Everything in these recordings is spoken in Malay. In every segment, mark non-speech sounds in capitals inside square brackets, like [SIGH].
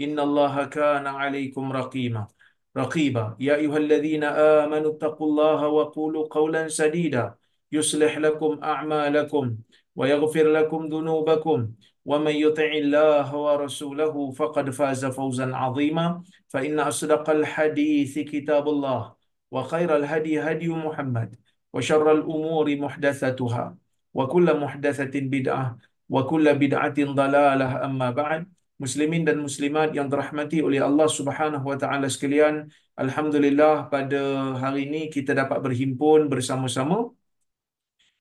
إن الله كان عليكم رقيما رقيبا يا أيها الذين آمنوا اتقوا الله وقولوا قولا سديدا يصلح لكم أعمالكم ويغفر لكم ذنوبكم ومن يطع الله ورسوله فقد فاز فوزا عظيما فإن أصدق الحديث كتاب الله وخير الهدي هدي محمد وشر الأمور محدثتها وكل محدثة بدعة وكل بدعة ضلالة أما بعد muslimin dan muslimat yang terahmati oleh Allah Subhanahu wa taala sekalian. Alhamdulillah pada hari ini kita dapat berhimpun bersama-sama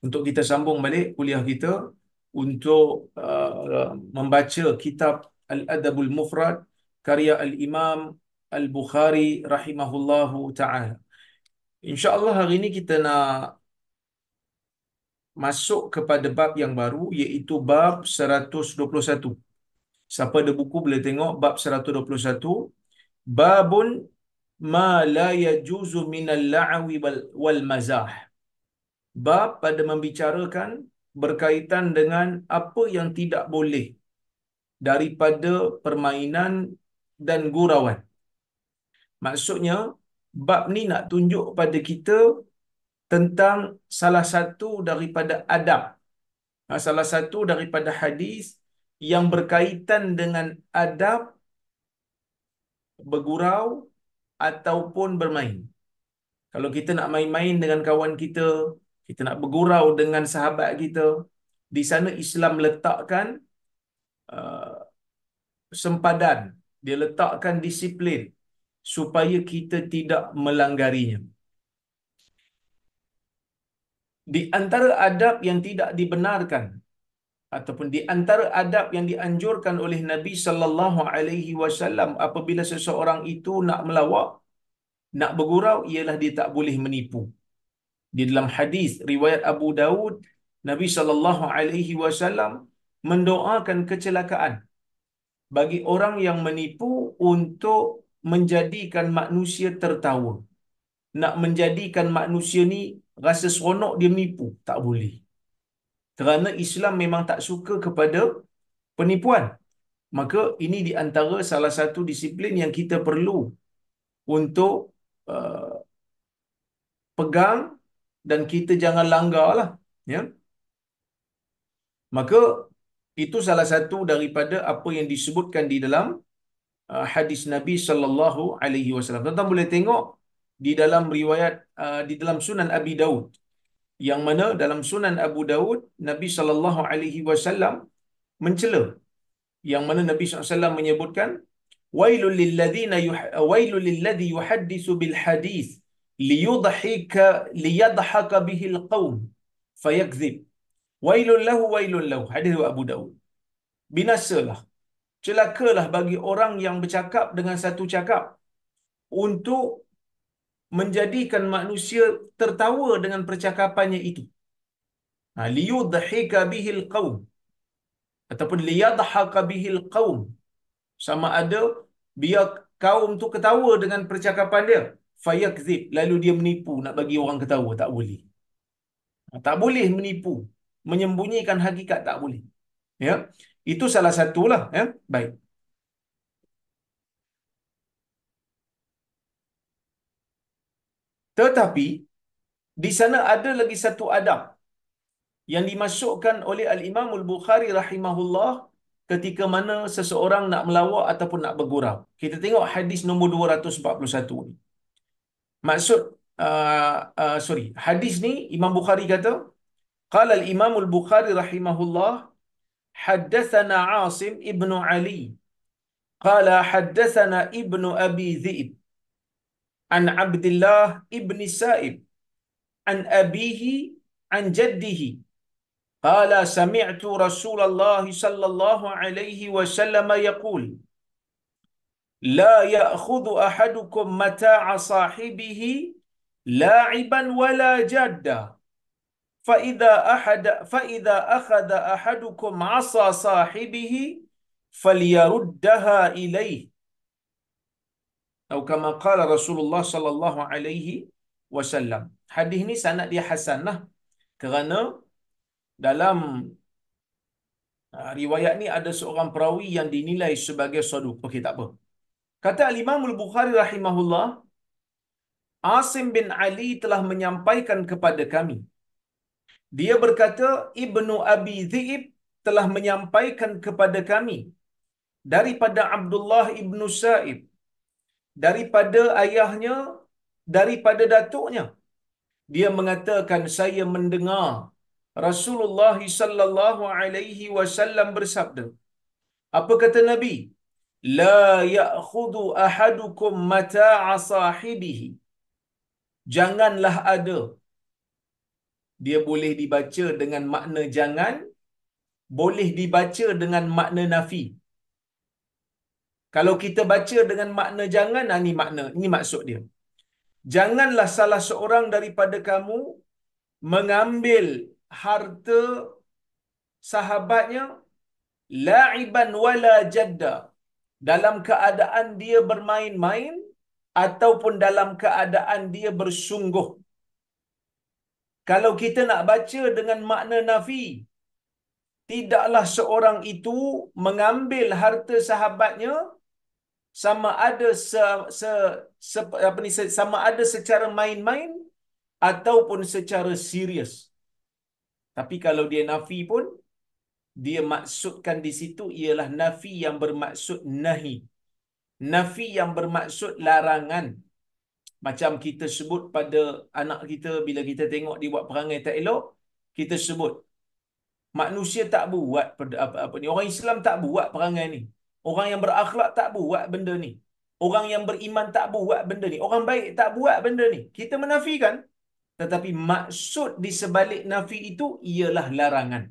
untuk kita sambung balik kuliah kita untuk uh, membaca kitab Al-Adabul Mufrad karya Al-Imam Al-Bukhari rahimahullahu taala. Insya-Allah hari ini kita nak masuk kepada bab yang baru iaitu bab 121. Siapa ada buku boleh tengok bab 121. Babun ma la yajuzu min al-la'wi wal mazah. Bab pada membicarakan berkaitan dengan apa yang tidak boleh daripada permainan dan gurauan. Maksudnya bab ni nak tunjuk pada kita tentang salah satu daripada adab. Ha, salah satu daripada hadis yang berkaitan dengan adab bergurau ataupun bermain. Kalau kita nak main-main dengan kawan kita, kita nak bergurau dengan sahabat kita, di sana Islam letakkan uh, sempadan, dia letakkan disiplin supaya kita tidak melanggarinya. Di antara adab yang tidak dibenarkan ataupun di antara adab yang dianjurkan oleh Nabi sallallahu alaihi wasallam apabila seseorang itu nak melawak nak bergurau ialah dia tak boleh menipu. Di dalam hadis riwayat Abu Daud Nabi sallallahu alaihi wasallam mendoakan kecelakaan bagi orang yang menipu untuk menjadikan manusia tertawa. Nak menjadikan manusia ni rasa seronok dia menipu, tak boleh kerana Islam memang tak suka kepada penipuan maka ini di antara salah satu disiplin yang kita perlu untuk uh, pegang dan kita jangan langgar lah ya maka itu salah satu daripada apa yang disebutkan di dalam uh, hadis Nabi sallallahu alaihi wasallam tuan boleh tengok di dalam riwayat uh, di dalam sunan Abi Daud yang mana dalam Sunan Abu Dawud Nabi sallallahu alaihi wasallam mencela yang mana Nabi sallallahu menyebutkan wailul lil ladzina wailul lil ladzi yuhaddisu bil hadis liyudhika liyadhhaka bihi al qaum wailul lahu wailul lahu hadis Abu Dawud binasalah celakalah bagi orang yang bercakap dengan satu cakap untuk menjadikan manusia tertawa dengan percakapannya itu. Ha, liyudhika bihil qawm. Ataupun liyadhaka bihil qawm. Sama ada biar kaum tu ketawa dengan percakapan dia. Fayakzib. Lalu dia menipu nak bagi orang ketawa. Tak boleh. Ha, tak boleh menipu. Menyembunyikan hakikat tak boleh. Ya. Itu salah satulah. Ya. Baik. Tetapi di sana ada lagi satu adab yang dimasukkan oleh al Imamul bukhari rahimahullah ketika mana seseorang nak melawak ataupun nak bergurau. Kita tengok hadis nombor 241 ni. Maksud uh, uh, sorry, hadis ni Imam Bukhari kata, qala al Imamul bukhari rahimahullah haddathana 'Asim ibnu 'Ali qala haddathana ibnu Abi Dhi'b عن عبد الله ابن سائب عن أبيه عن جده قال سمعت رسول الله صلى الله عليه وسلم يقول لا يأخذ أحدكم متاع صاحبه لاعبا ولا جادا فإذا أحد فإذا أخذ أحدكم عصا صاحبه فليردها إليه atau kama qala Rasulullah sallallahu alaihi wasallam. Hadis ni sanad dia hasan lah. Kerana dalam ah, riwayat ni ada seorang perawi yang dinilai sebagai saduq. Okey tak apa. Kata Imam Al-Bukhari rahimahullah Asim bin Ali telah menyampaikan kepada kami. Dia berkata Ibnu Abi Dhi'ib telah menyampaikan kepada kami daripada Abdullah Ibnu Sa'ib daripada ayahnya daripada datuknya dia mengatakan saya mendengar Rasulullah sallallahu alaihi wasallam bersabda apa kata nabi la ya'khudhu ahadukum mata'a sahibihi janganlah ada dia boleh dibaca dengan makna jangan boleh dibaca dengan makna nafi kalau kita baca dengan makna jangan, ini ah, makna, ini maksud dia. Janganlah salah seorang daripada kamu mengambil harta sahabatnya la'iban wala jadda dalam keadaan dia bermain-main ataupun dalam keadaan dia bersungguh. Kalau kita nak baca dengan makna nafi, tidaklah seorang itu mengambil harta sahabatnya sama ada se, se, se apa ni sama ada secara main-main ataupun secara serius. Tapi kalau dia nafi pun dia maksudkan di situ ialah nafi yang bermaksud nahi. Nafi yang bermaksud larangan. Macam kita sebut pada anak kita bila kita tengok dia buat perangai tak elok, kita sebut manusia tak buat apa, apa ni orang Islam tak buat perangai ni Orang yang berakhlak tak buat benda ni. Orang yang beriman tak buat benda ni. Orang baik tak buat benda ni. Kita menafikan. Tetapi maksud di sebalik nafi itu ialah larangan.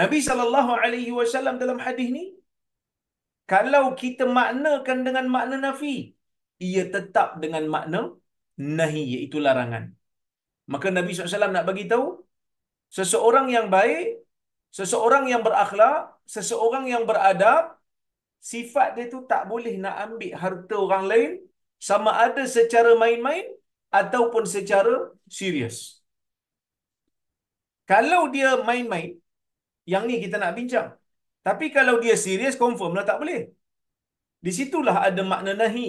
Nabi saw dalam hadis ni kalau kita maknakan dengan makna nafi, ia tetap dengan makna nahi iaitu larangan. Maka Nabi SAW nak bagi tahu seseorang yang baik, seseorang yang berakhlak, seseorang yang beradab, sifat dia tu tak boleh nak ambil harta orang lain sama ada secara main-main ataupun secara serius. Kalau dia main-main, yang ni kita nak bincang. Tapi kalau dia serius, confirm lah tak boleh. Di situlah ada makna nahi.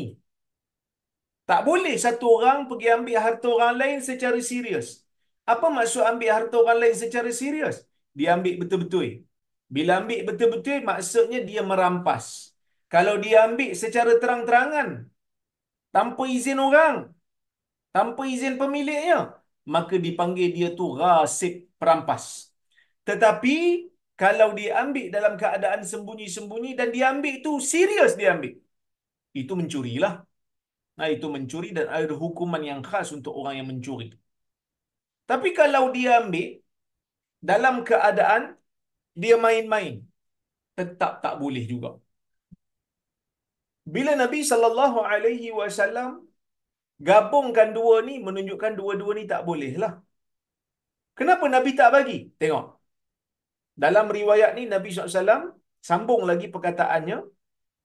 Tak boleh satu orang pergi ambil harta orang lain secara serius. Apa maksud ambil harta orang lain secara serius? Dia ambil betul-betul. Bila ambil betul-betul maksudnya dia merampas. Kalau dia ambil secara terang-terangan tanpa izin orang, tanpa izin pemiliknya, maka dipanggil dia tu rasib perampas. Tetapi kalau dia ambil dalam keadaan sembunyi-sembunyi dan dia ambil tu serius dia ambil. Itu mencurilah. Nah itu mencuri dan ada hukuman yang khas untuk orang yang mencuri. Tapi kalau dia ambil dalam keadaan dia main-main tetap tak boleh juga bila nabi sallallahu alaihi wasallam gabungkan dua ni menunjukkan dua-dua ni tak boleh lah kenapa nabi tak bagi tengok dalam riwayat ni nabi saw sambung lagi perkataannya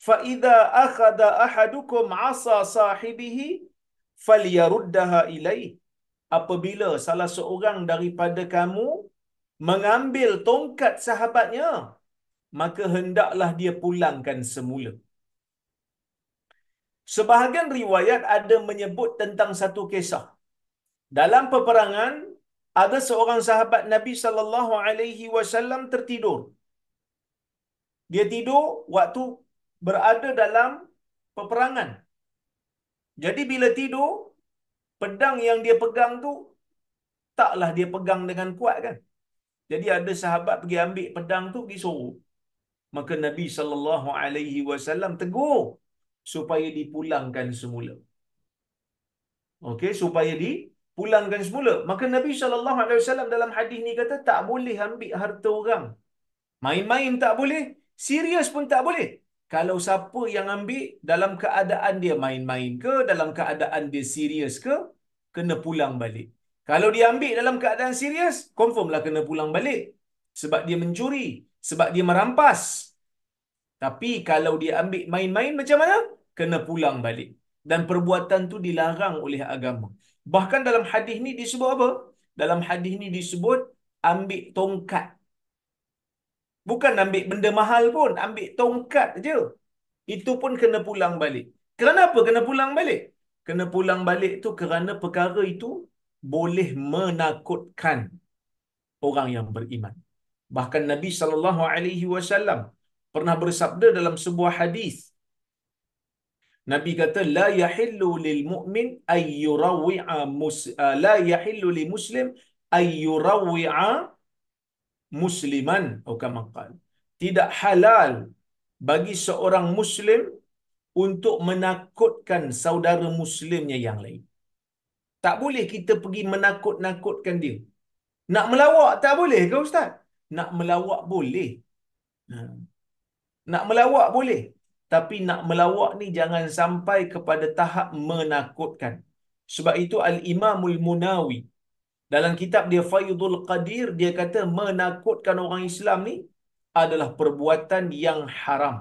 fa idza akhadha ahadukum asa sahibihi falyaruddaha ilaihi apabila salah seorang daripada kamu mengambil tongkat sahabatnya, maka hendaklah dia pulangkan semula. Sebahagian riwayat ada menyebut tentang satu kisah. Dalam peperangan, ada seorang sahabat Nabi sallallahu alaihi wasallam tertidur. Dia tidur waktu berada dalam peperangan. Jadi bila tidur, pedang yang dia pegang tu taklah dia pegang dengan kuat kan. Jadi ada sahabat pergi ambil pedang tu pergi suruh. Maka Nabi saw alaihi tegur supaya dipulangkan semula. Okay, supaya dipulangkan semula. Maka Nabi saw dalam hadis ni kata tak boleh ambil harta orang. Main-main tak boleh, serius pun tak boleh. Kalau siapa yang ambil dalam keadaan dia main-main ke, dalam keadaan dia serius ke, kena pulang balik. Kalau dia ambil dalam keadaan serius, confirmlah kena pulang balik. Sebab dia mencuri. Sebab dia merampas. Tapi kalau dia ambil main-main macam mana? Kena pulang balik. Dan perbuatan tu dilarang oleh agama. Bahkan dalam hadis ni disebut apa? Dalam hadis ni disebut ambil tongkat. Bukan ambil benda mahal pun. Ambil tongkat je. Itu pun kena pulang balik. Kenapa kena pulang balik? Kena pulang balik tu kerana perkara itu boleh menakutkan orang yang beriman. Bahkan Nabi sallallahu alaihi wasallam pernah bersabda dalam sebuah hadis. Nabi kata la yahillu lil mu'min ayyurawi'a mus uh, la yahillu li muslim ayyurawi'a musliman atau kama Tidak halal bagi seorang muslim untuk menakutkan saudara muslimnya yang lain. Tak boleh kita pergi menakut-nakutkan dia. Nak melawak tak boleh ke Ustaz? Nak melawak boleh. Ha. Nak melawak boleh. Tapi nak melawak ni jangan sampai kepada tahap menakutkan. Sebab itu Al-Imamul Munawi. Dalam kitab dia Faidul Qadir, dia kata menakutkan orang Islam ni adalah perbuatan yang haram.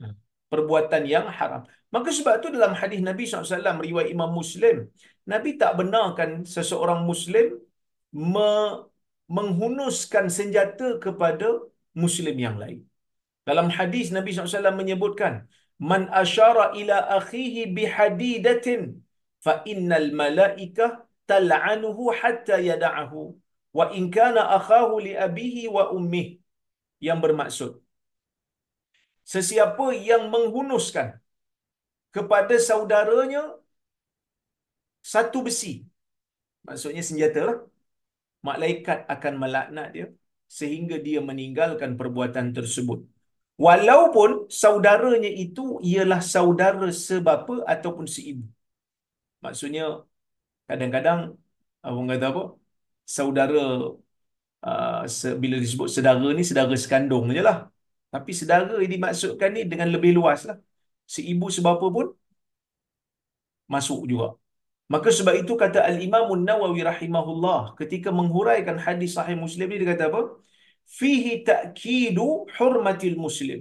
Ha. Perbuatan yang haram. Maka sebab itu dalam hadis Nabi SAW riwayat Imam Muslim, Nabi tak benarkan seseorang Muslim me- menghunuskan senjata kepada Muslim yang lain. Dalam hadis Nabi SAW menyebutkan, Man ashara ila akhihi bihadidatin fa innal malaika tal'anuhu hatta yada'ahu wa in kana akhahu li abihi wa ummihi yang bermaksud sesiapa yang menghunuskan kepada saudaranya satu besi. Maksudnya senjata lah. Malaikat akan melaknat dia sehingga dia meninggalkan perbuatan tersebut. Walaupun saudaranya itu ialah saudara sebapa ataupun seibu. Maksudnya kadang-kadang orang kata apa? Saudara uh, se- bila disebut saudara ni saudara sekandung je lah. Tapi saudara yang dimaksudkan ni dengan lebih luas lah seibu sebapa pun masuk juga maka sebab itu kata al-imam an-nawawi rahimahullah ketika menghuraikan hadis sahih muslim ni dia kata apa fihi ta'kidu hurmatil muslim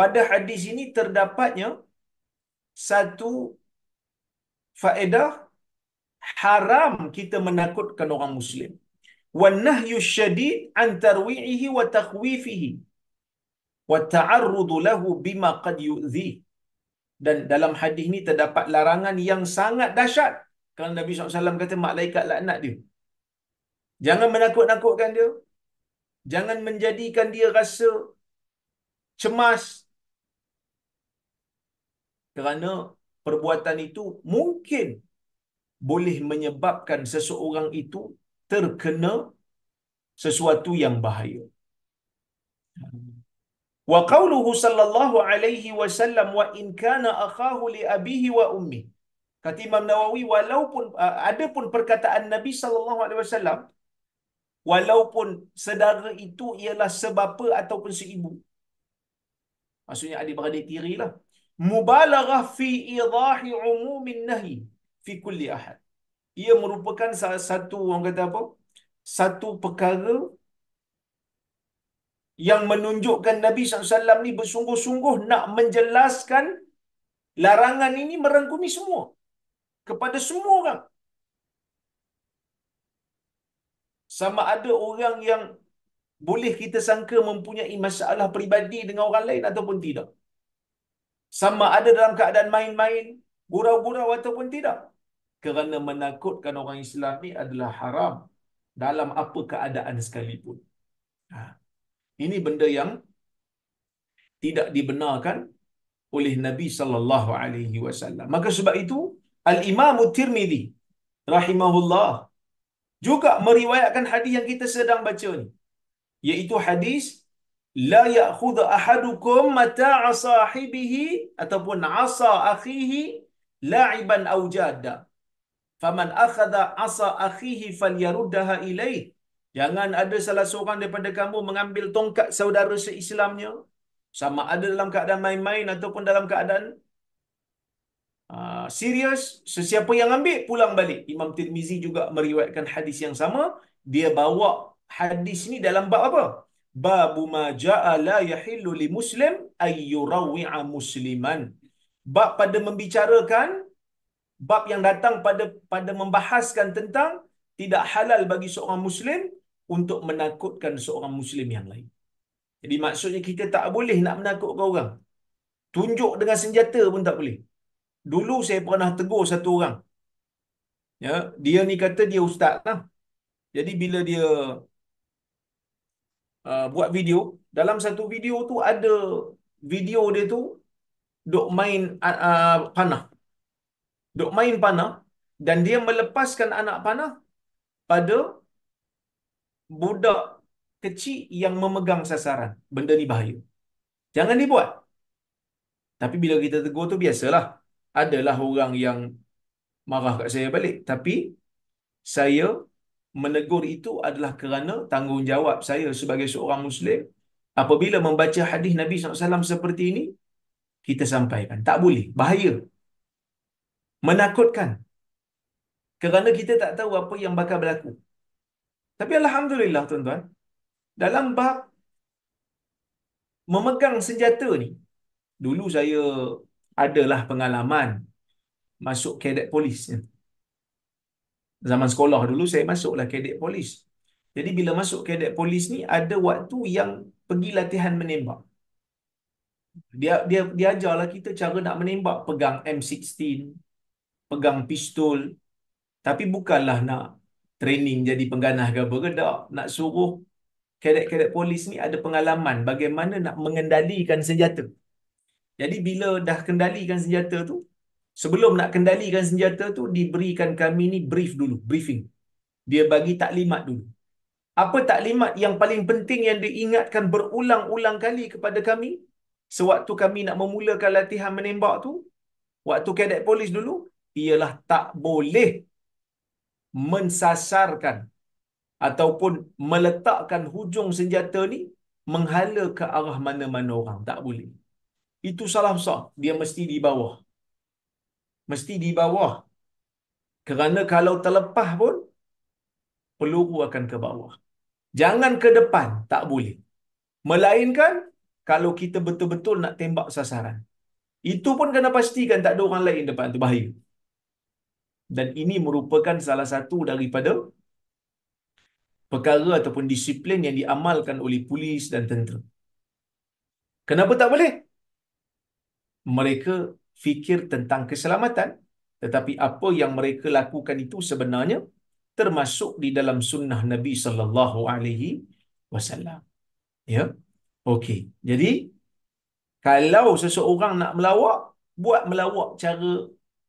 pada hadis ini terdapatnya satu faedah haram kita menakutkan orang muslim wa nahyu syadid an tarwi'ihi wa takhwifihi wa ta'arrudu lahu bima qad yu'dhihi dan dalam hadis ni terdapat larangan yang sangat dahsyat kalau Nabi SAW kata malaikat laknat dia jangan menakut-nakutkan dia jangan menjadikan dia rasa cemas kerana perbuatan itu mungkin boleh menyebabkan seseorang itu terkena sesuatu yang bahaya. وقوله صلى الله عليه وسلم وإن كان أخاه لأبيه وأمي Kata Imam Nawawi walaupun uh, ada pun perkataan Nabi sallallahu alaihi wasallam walaupun saudara itu ialah sebapa ataupun seibu. Maksudnya adik beradik tiri lah. Mubalaghah fi idahi umumin nahi fi kulli ahad. Ia merupakan salah satu orang kata apa? Satu perkara yang menunjukkan Nabi SAW ni bersungguh-sungguh nak menjelaskan larangan ini merangkumi semua. Kepada semua orang. Sama ada orang yang boleh kita sangka mempunyai masalah peribadi dengan orang lain ataupun tidak. Sama ada dalam keadaan main-main, gurau-gurau ataupun tidak. Kerana menakutkan orang Islam ni adalah haram dalam apa keadaan sekalipun. Haa. Ini benda yang tidak dibenarkan oleh Nabi sallallahu alaihi wasallam. Maka sebab itu Al-Imam Tirmizi rahimahullah juga meriwayatkan hadis yang kita sedang baca ni iaitu hadis la ya'khud ahadukum mata'a sahibihi ataupun 'asa akhihi la'iban aw jadda faman akhadha 'asa akhihi falyaruddaha ilayhi Jangan ada salah seorang daripada kamu mengambil tongkat saudara se-Islamnya. Sama ada dalam keadaan main-main ataupun dalam keadaan uh, ah, serius. Sesiapa yang ambil, pulang balik. Imam Tirmizi juga meriwayatkan hadis yang sama. Dia bawa hadis ini dalam bab apa? Babu ma ja'a la yahillu li muslim ayyurawi'a musliman. Bab pada membicarakan, bab yang datang pada pada membahaskan tentang tidak halal bagi seorang muslim untuk menakutkan seorang Muslim yang lain. Jadi maksudnya kita tak boleh nak menakutkan orang. Tunjuk dengan senjata pun tak boleh. Dulu saya pernah tegur satu orang. Ya, dia ni kata dia ustaz lah. Jadi bila dia uh, buat video, dalam satu video tu ada video dia tu dok main uh, uh panah. Dok main panah dan dia melepaskan anak panah pada budak kecil yang memegang sasaran. Benda ni bahaya. Jangan dibuat. Tapi bila kita tegur tu biasalah. Adalah orang yang marah kat saya balik. Tapi saya menegur itu adalah kerana tanggungjawab saya sebagai seorang Muslim. Apabila membaca hadis Nabi SAW seperti ini, kita sampaikan. Tak boleh. Bahaya. Menakutkan. Kerana kita tak tahu apa yang bakal berlaku. Tapi Alhamdulillah tuan-tuan, dalam bab memegang senjata ni, dulu saya adalah pengalaman masuk kadet polis. Zaman sekolah dulu saya masuklah kadet polis. Jadi bila masuk kadet polis ni ada waktu yang pergi latihan menembak. Dia dia dia ajarlah kita cara nak menembak pegang M16, pegang pistol. Tapi bukanlah nak training jadi pengganah ke apa ke tak nak suruh kadet-kadet polis ni ada pengalaman bagaimana nak mengendalikan senjata jadi bila dah kendalikan senjata tu sebelum nak kendalikan senjata tu diberikan kami ni brief dulu briefing dia bagi taklimat dulu apa taklimat yang paling penting yang diingatkan berulang-ulang kali kepada kami sewaktu kami nak memulakan latihan menembak tu waktu kadet polis dulu ialah tak boleh mensasarkan ataupun meletakkan hujung senjata ni menghala ke arah mana-mana orang tak boleh itu salah besar dia mesti di bawah mesti di bawah kerana kalau terlepas pun peluru akan ke bawah jangan ke depan tak boleh melainkan kalau kita betul-betul nak tembak sasaran itu pun kena pastikan tak ada orang lain depan tu bahaya dan ini merupakan salah satu daripada perkara ataupun disiplin yang diamalkan oleh polis dan tentera. Kenapa tak boleh? Mereka fikir tentang keselamatan tetapi apa yang mereka lakukan itu sebenarnya termasuk di dalam sunnah Nabi sallallahu alaihi wasallam. Ya. Okey. Jadi kalau seseorang nak melawak, buat melawak cara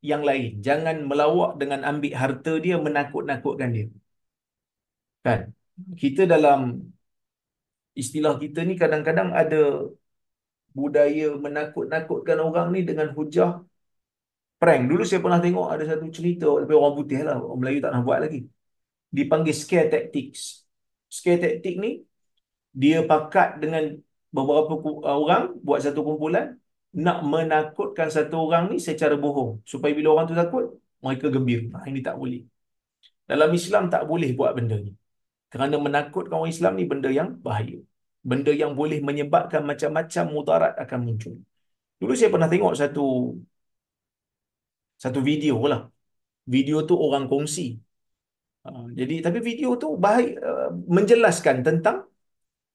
yang lain. Jangan melawak dengan ambil harta dia, menakut-nakutkan dia. Kan? Kita dalam istilah kita ni kadang-kadang ada budaya menakut-nakutkan orang ni dengan hujah prank. Dulu saya pernah tengok ada satu cerita, tapi orang putih lah, orang Melayu tak nak buat lagi. Dipanggil scare tactics. Scare tactic ni, dia pakat dengan beberapa orang buat satu kumpulan nak menakutkan satu orang ni secara bohong supaya bila orang tu takut mereka gembira ha, ini tak boleh dalam Islam tak boleh buat benda ni kerana menakutkan orang Islam ni benda yang bahaya benda yang boleh menyebabkan macam-macam mudarat akan muncul dulu saya pernah tengok satu satu video lah video tu orang kongsi ha, jadi tapi video tu bahaya, ah, menjelaskan tentang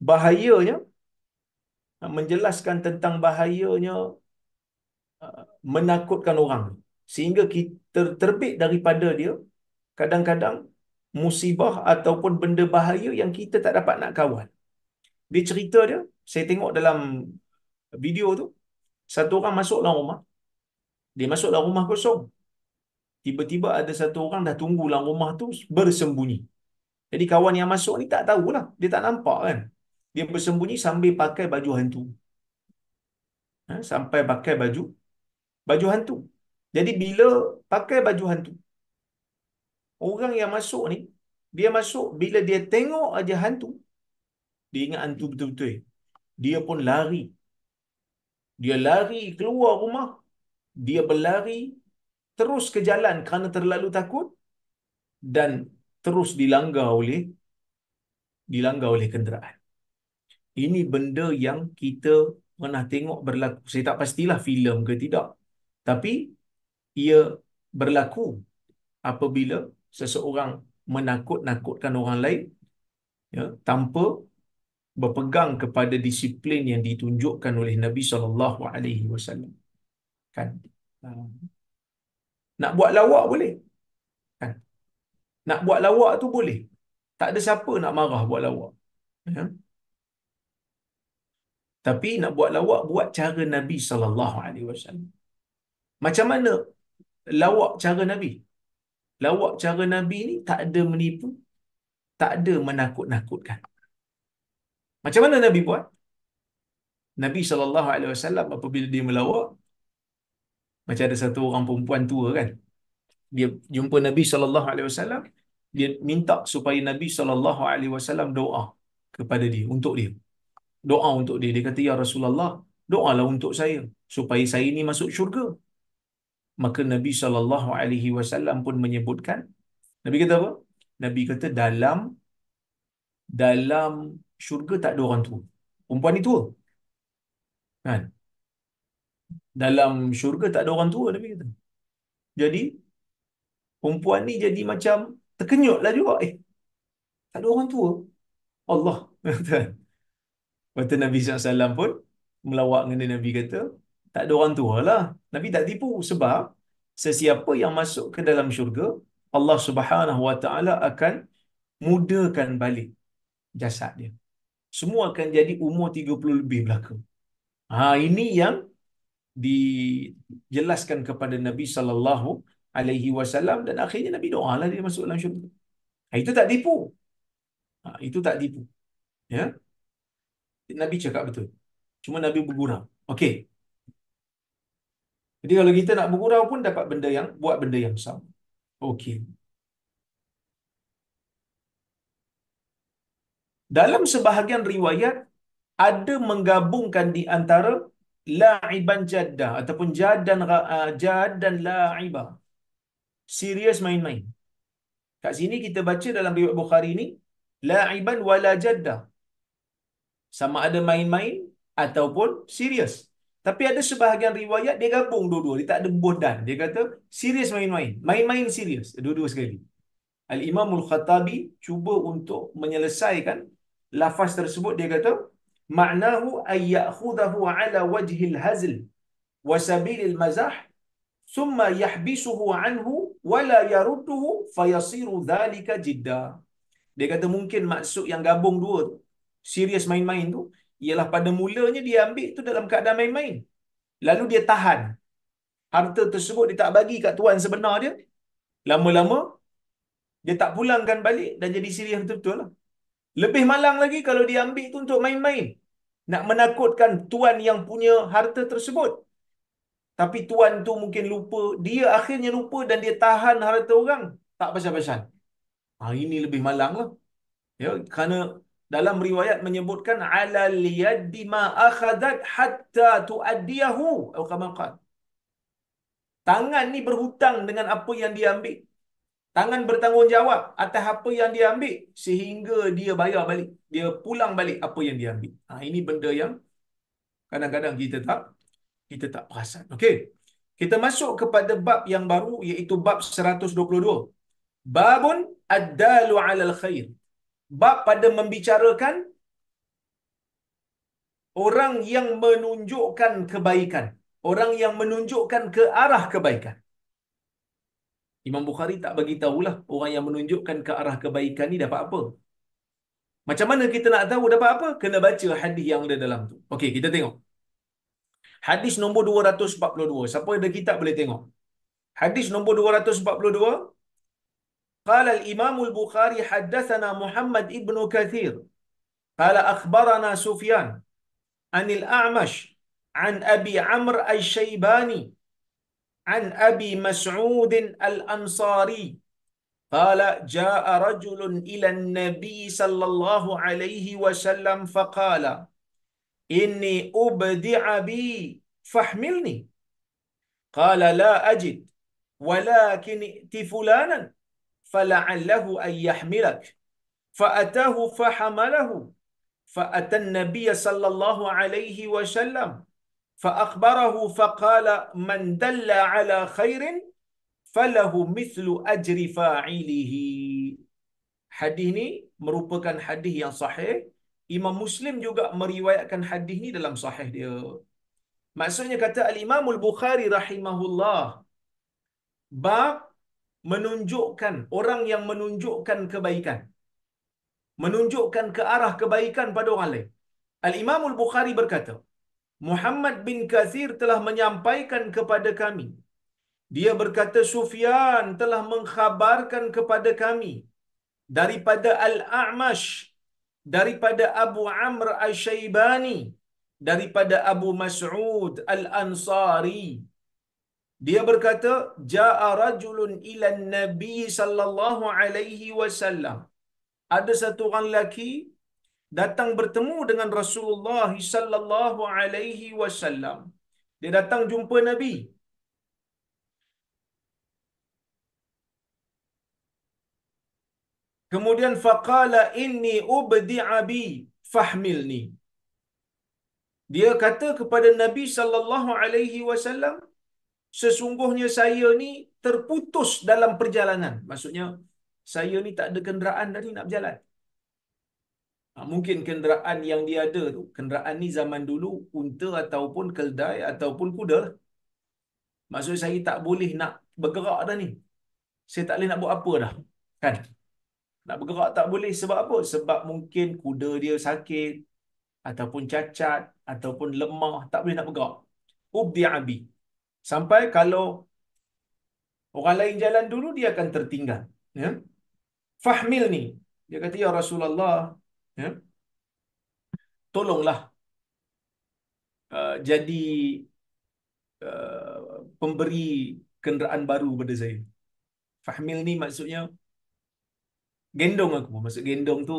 bahayanya menjelaskan tentang bahayanya uh, menakutkan orang sehingga kita terbit daripada dia kadang-kadang musibah ataupun benda bahaya yang kita tak dapat nak kawal dia cerita dia saya tengok dalam video tu satu orang masuk dalam rumah dia masuk dalam rumah kosong tiba-tiba ada satu orang dah tunggu dalam rumah tu bersembunyi jadi kawan yang masuk ni tak tahulah dia tak nampak kan dia bersembunyi sambil pakai baju hantu. Ha, sampai pakai baju baju hantu. Jadi bila pakai baju hantu, orang yang masuk ni, dia masuk bila dia tengok aja hantu, dia ingat hantu betul-betul. Dia pun lari. Dia lari keluar rumah. Dia berlari terus ke jalan kerana terlalu takut dan terus dilanggar oleh dilanggar oleh kenderaan ini benda yang kita pernah tengok berlaku. Saya tak pastilah filem ke tidak. Tapi ia berlaku apabila seseorang menakut-nakutkan orang lain ya, tanpa berpegang kepada disiplin yang ditunjukkan oleh Nabi saw. Kan? Nak buat lawak boleh. Kan? Nak buat lawak tu boleh. Tak ada siapa nak marah buat lawak. Ya? Tapi nak buat lawak buat cara Nabi saw. Macam mana lawak cara Nabi? Lawak cara Nabi ni tak ada menipu, tak ada menakut-nakutkan. Macam mana Nabi buat? Nabi saw alaihi wasallam apabila dia melawak macam ada satu orang perempuan tua kan. Dia jumpa Nabi saw dia minta supaya Nabi saw doa kepada dia untuk dia doa untuk dia. Dia kata, Ya Rasulullah, doalah untuk saya supaya saya ini masuk syurga. Maka Nabi SAW pun menyebutkan, Nabi kata apa? Nabi kata dalam dalam syurga tak ada orang tua. Perempuan ni tua. Kan? Dalam syurga tak ada orang tua, Nabi kata. Jadi, perempuan ni jadi macam terkenyut lah juga. Eh, tak ada orang tua. Allah. [LAUGHS] Kan? Waktu Nabi SAW pun melawak dengan dia, Nabi kata, tak ada orang tua lah. Nabi tak tipu sebab sesiapa yang masuk ke dalam syurga, Allah Subhanahu Wa Taala akan mudakan balik jasad dia. Semua akan jadi umur 30 lebih belaka. Ha, ini yang dijelaskan kepada Nabi sallallahu alaihi wasallam dan akhirnya Nabi doalah dia masuk dalam syurga. Ha, itu tak tipu. Ha, itu tak tipu. Ya. Yeah? Nabi cakap betul. Cuma Nabi bergurau. Okey. Jadi kalau kita nak bergurau pun dapat benda yang buat benda yang sama. Okey. Dalam sebahagian riwayat ada menggabungkan di antara la'iban jadda ataupun jad dan ah, jad dan la'iba. Serius main-main. Kat sini kita baca dalam riwayat Bukhari ni la'iban wala jaddah sama ada main-main ataupun serius. Tapi ada sebahagian riwayat dia gabung dua-dua, dia tak ada dan Dia kata serius main-main, main-main serius, dua-dua sekali. Al-Imam Al-Khattabi cuba untuk menyelesaikan lafaz tersebut dia kata ma'nahu ayyakhudahu ala wajhil hazl wa sabilil mazah thumma yahbisuhu anhu wa la yarudduhu fayasiru dhalika jidda. Dia kata mungkin maksud yang gabung dua tu serius main-main tu ialah pada mulanya dia ambil tu dalam keadaan main-main. Lalu dia tahan. Harta tersebut dia tak bagi kat tuan sebenar dia. Lama-lama dia tak pulangkan balik dan jadi serius betul-betul lah. Lebih malang lagi kalau dia ambil tu untuk main-main. Nak menakutkan tuan yang punya harta tersebut. Tapi tuan tu mungkin lupa. Dia akhirnya lupa dan dia tahan harta orang. Tak pasal-pasal. Ha, ini lebih malang lah. Ya, kerana dalam riwayat menyebutkan ala liyaddi ma akhadhat hatta tuaddiyahu al tangan ni berhutang dengan apa yang dia ambil tangan bertanggungjawab atas apa yang dia ambil sehingga dia bayar balik dia pulang balik apa yang dia ambil ha, ini benda yang kadang-kadang kita tak kita tak perasan okey kita masuk kepada bab yang baru iaitu bab 122 babun addalu alal khair bab pada membicarakan orang yang menunjukkan kebaikan orang yang menunjukkan ke arah kebaikan Imam Bukhari tak bagi tahulah orang yang menunjukkan ke arah kebaikan ni dapat apa macam mana kita nak tahu dapat apa kena baca hadis yang ada dalam tu okey kita tengok hadis nombor 242 siapa ada kitab boleh tengok hadis nombor 242 قال الإمام البخاري حدثنا محمد ابن كثير قال أخبرنا سفيان عن الأعمش عن أبي عمرو الشيباني عن أبي مسعود الأنصاري قال جاء رجل إلى النبي صلى الله عليه وسلم فقال إني أبدع بي فاحملني قال لا أجد ولكن ائت فلانا فلعله أن يحملك فأتاه فحمله فأتى النبي صلى الله عليه وسلم فأخبره فقال من دل على خير فله مثل أجر فاعله Hadis ini merupakan hadis yang sahih. Imam Muslim juga meriwayatkan hadis ini dalam sahih dia. Maksudnya kata Al-Imam Al-Bukhari rahimahullah. Bab menunjukkan orang yang menunjukkan kebaikan menunjukkan ke arah kebaikan pada orang lain Al-Imam Al-Bukhari berkata Muhammad bin Kathir telah menyampaikan kepada kami dia berkata Sufyan telah mengkhabarkan kepada kami daripada Al-A'mash daripada Abu Amr Al-Shaybani daripada Abu Mas'ud Al-Ansari dia berkata jaa rajulun ila nabi sallallahu alaihi wasallam ada satu orang lelaki datang bertemu dengan Rasulullah sallallahu alaihi wasallam dia datang jumpa nabi kemudian faqala inni ubdi'a bi fahmilni dia kata kepada nabi sallallahu alaihi wasallam sesungguhnya saya ni terputus dalam perjalanan. Maksudnya, saya ni tak ada kenderaan tadi nak berjalan. Ha, mungkin kenderaan yang dia ada tu. Kenderaan ni zaman dulu, unta ataupun keldai ataupun kuda. Maksudnya, saya tak boleh nak bergerak dah ni. Saya tak boleh nak buat apa dah. Kan? Nak bergerak tak boleh. Sebab apa? Sebab mungkin kuda dia sakit ataupun cacat ataupun lemah tak boleh nak bergerak. Ubdi abi sampai kalau orang lain jalan dulu dia akan tertinggal ya fahmil ni dia kata ya Rasulullah ya tolonglah uh, jadi uh, pemberi kenderaan baru kepada saya fahmil ni maksudnya gendong aku maksud gendong tu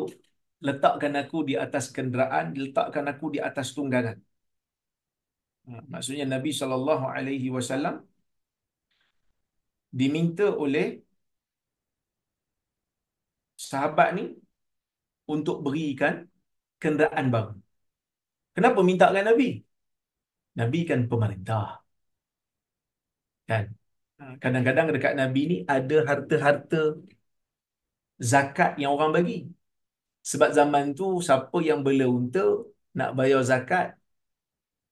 letakkan aku di atas kenderaan letakkan aku di atas tunggangan Hmm, maksudnya Nabi sallallahu alaihi wasallam diminta oleh sahabat ni untuk berikan kenderaan baru. Kenapa minta kan Nabi? Nabi kan pemerintah. Kan? Ha, kadang-kadang dekat Nabi ni ada harta-harta zakat yang orang bagi. Sebab zaman tu siapa yang bela unta nak bayar zakat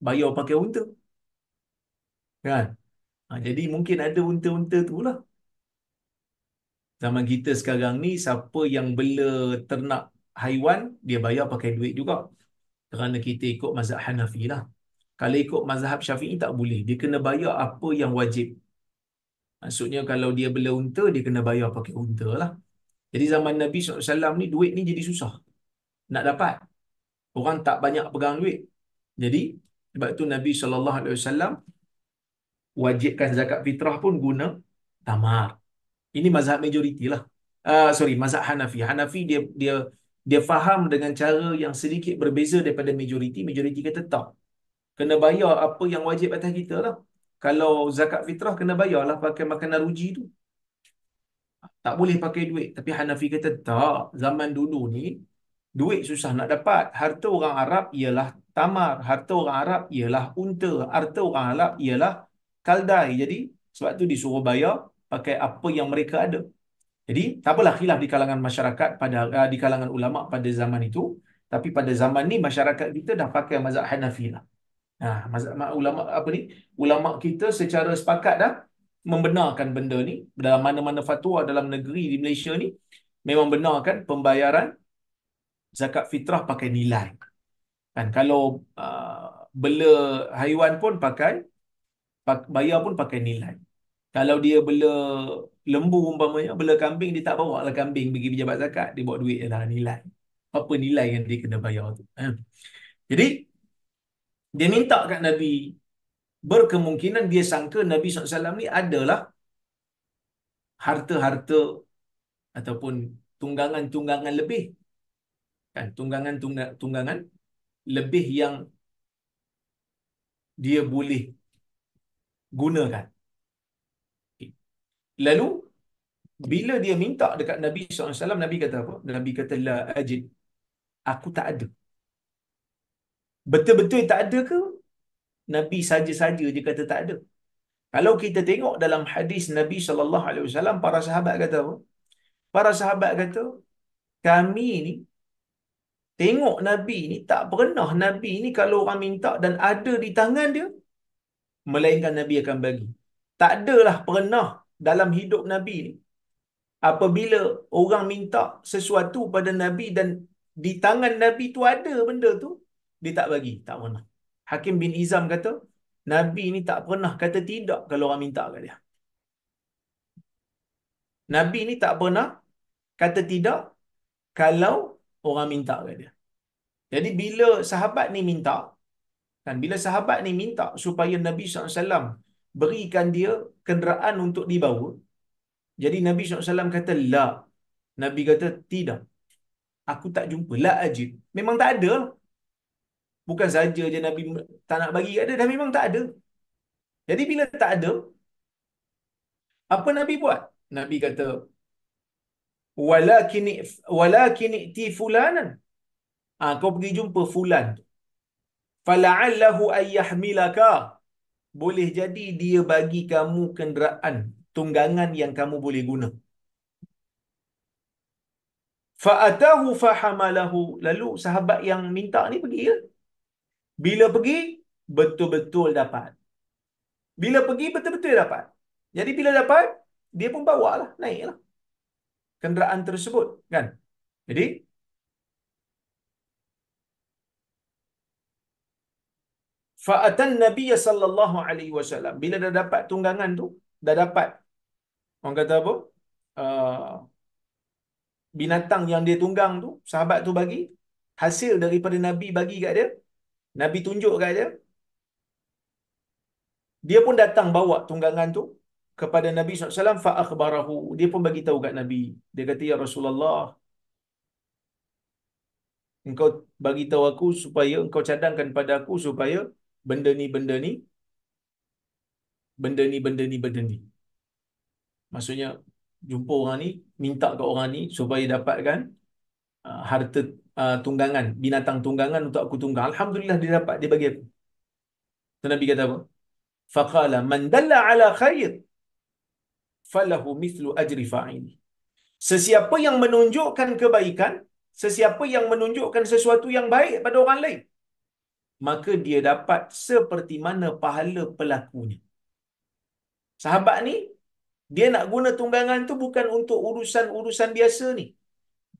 bayar pakai unta. Kan? Ha, jadi mungkin ada unta-unta tu lah. Zaman kita sekarang ni, siapa yang bela ternak haiwan, dia bayar pakai duit juga. Kerana kita ikut mazhab Hanafi lah. Kalau ikut mazhab Syafi'i tak boleh. Dia kena bayar apa yang wajib. Maksudnya kalau dia bela unta, dia kena bayar pakai unta lah. Jadi zaman Nabi SAW ni, duit ni jadi susah. Nak dapat. Orang tak banyak pegang duit. Jadi, sebab itu Nabi sallallahu alaihi wasallam wajibkan zakat fitrah pun guna tamar. Ini mazhab majoritilah. lah. Uh, sorry, mazhab Hanafi. Hanafi dia dia dia faham dengan cara yang sedikit berbeza daripada majoriti. Majoriti kata tak. Kena bayar apa yang wajib atas kita lah. Kalau zakat fitrah, kena bayar lah pakai makanan ruji tu. Tak boleh pakai duit. Tapi Hanafi kata tak. Zaman dulu ni, duit susah nak dapat. Harta orang Arab ialah tamar harta orang Arab ialah unta harta orang Arab ialah kaldai jadi sebab tu disuruh bayar pakai apa yang mereka ada jadi tak apalah khilaf di kalangan masyarakat pada uh, di kalangan ulama pada zaman itu tapi pada zaman ni masyarakat kita dah pakai mazhab Hanafi lah nah mazhab ulama apa ni ulama kita secara sepakat dah membenarkan benda ni dalam mana-mana fatwa dalam negeri di Malaysia ni memang benarkan pembayaran zakat fitrah pakai nilai Kan kalau uh, bela haiwan pun pakai bayar pun pakai nilai. Kalau dia bela lembu umpamanya, bela kambing dia tak bawa lah kambing pergi pejabat zakat, dia bawa duit dalam nilai. Apa nilai yang dia kena bayar tu. Eh. Jadi dia minta kat Nabi berkemungkinan dia sangka Nabi SAW ni adalah harta-harta ataupun tunggangan-tunggangan lebih kan tunggangan-tunggangan lebih yang dia boleh gunakan. Lalu bila dia minta dekat Nabi SAW, Nabi kata apa? Nabi kata la ajid. Aku tak ada. Betul-betul tak ada ke? Nabi saja-saja dia kata tak ada. Kalau kita tengok dalam hadis Nabi sallallahu alaihi wasallam para sahabat kata apa? Para sahabat kata kami ni Tengok Nabi ni tak pernah Nabi ni kalau orang minta dan ada di tangan dia melainkan Nabi akan bagi. Tak adalah pernah dalam hidup Nabi ni apabila orang minta sesuatu pada Nabi dan di tangan Nabi tu ada benda tu dia tak bagi, tak pernah. Hakim bin Izam kata Nabi ni tak pernah kata tidak kalau orang minta kat dia. Nabi ni tak pernah kata tidak kalau orang minta kat dia. Jadi bila sahabat ni minta, kan bila sahabat ni minta supaya Nabi SAW berikan dia kenderaan untuk dibawa, jadi Nabi SAW kata, La. Nabi kata, tidak. Aku tak jumpa. La ajib. Memang tak ada. Bukan saja je Nabi tak nak bagi kat dia, dah memang tak ada. Jadi bila tak ada, apa Nabi buat? Nabi kata, walakin walakin ti fulanan ha, kau pergi jumpa fulan tu fala'allahu ayyahmilaka boleh jadi dia bagi kamu kenderaan tunggangan yang kamu boleh guna fa'atahu fahamalahu lalu sahabat yang minta ni pergi ya? bila pergi betul-betul dapat bila pergi betul-betul dapat jadi bila dapat dia pun bawa lah naik lah kenderaan tersebut kan jadi fa'atan nabiy sallallahu alaihi wasallam bila dah dapat tunggangan tu dah dapat orang kata apa uh, binatang yang dia tunggang tu sahabat tu bagi hasil daripada nabi bagi kat dia nabi tunjuk kat dia dia pun datang bawa tunggangan tu kepada Nabi SAW fa akhbarahu dia pun bagi tahu kat Nabi dia kata ya Rasulullah engkau bagi tahu aku supaya engkau cadangkan pada aku supaya benda ni benda ni benda ni benda ni benda ni maksudnya jumpa orang ni minta kat orang ni supaya dapatkan uh, harta uh, tunggangan binatang tunggangan untuk aku tunggang alhamdulillah dia dapat dia bagi aku Nabi kata apa faqala man dalla ala khair falahu mithlu ajri fa'ili. Sesiapa yang menunjukkan kebaikan, sesiapa yang menunjukkan sesuatu yang baik pada orang lain, maka dia dapat seperti mana pahala pelakunya. Sahabat ni, dia nak guna tunggangan tu bukan untuk urusan-urusan biasa ni.